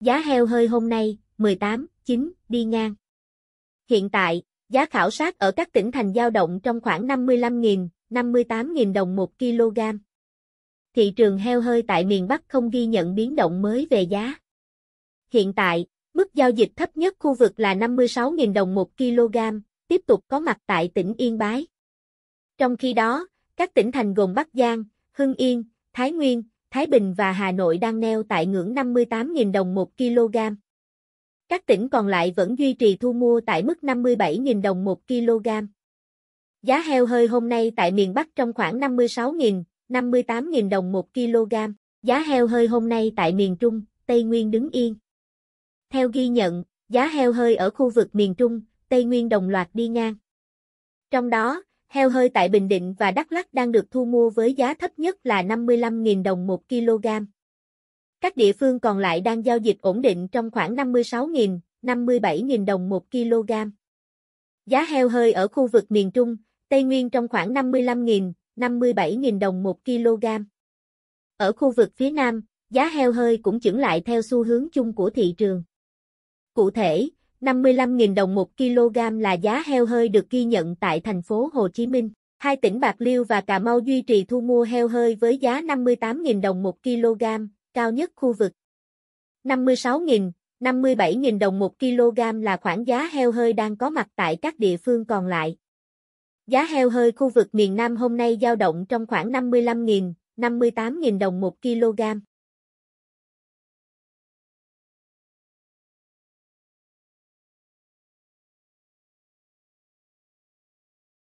Giá heo hơi hôm nay, 18, 9, đi ngang. Hiện tại, giá khảo sát ở các tỉnh thành giao động trong khoảng 55.000, 58.000 đồng 1 kg. Thị trường heo hơi tại miền Bắc không ghi nhận biến động mới về giá. Hiện tại, mức giao dịch thấp nhất khu vực là 56.000 đồng 1 kg, tiếp tục có mặt tại tỉnh Yên Bái. Trong khi đó, các tỉnh thành gồm Bắc Giang, Hưng Yên, Thái Nguyên, Thái Bình và Hà Nội đang neo tại ngưỡng 58.000 đồng 1 kg. Các tỉnh còn lại vẫn duy trì thu mua tại mức 57.000 đồng 1 kg. Giá heo hơi hôm nay tại miền Bắc trong khoảng 56.000, 58.000 đồng 1 kg. Giá heo hơi hôm nay tại miền Trung, Tây Nguyên đứng yên. Theo ghi nhận, giá heo hơi ở khu vực miền Trung, Tây Nguyên đồng loạt đi ngang. Trong đó, heo hơi tại Bình Định và Đắk Lắk đang được thu mua với giá thấp nhất là 55.000 đồng 1 kg. Các địa phương còn lại đang giao dịch ổn định trong khoảng 56.000, 57.000 đồng 1 kg. Giá heo hơi ở khu vực miền Trung, Tây Nguyên trong khoảng 55.000, 57.000 đồng 1 kg. Ở khu vực phía Nam, giá heo hơi cũng chững lại theo xu hướng chung của thị trường. Cụ thể, 55.000 đồng 1 kg là giá heo hơi được ghi nhận tại thành phố Hồ Chí Minh. Hai tỉnh Bạc Liêu và Cà Mau duy trì thu mua heo hơi với giá 58.000 đồng 1 kg, cao nhất khu vực. 56.000, 57.000 đồng 1 kg là khoảng giá heo hơi đang có mặt tại các địa phương còn lại. Giá heo hơi khu vực miền Nam hôm nay dao động trong khoảng 55.000, 58.000 đồng 1 kg.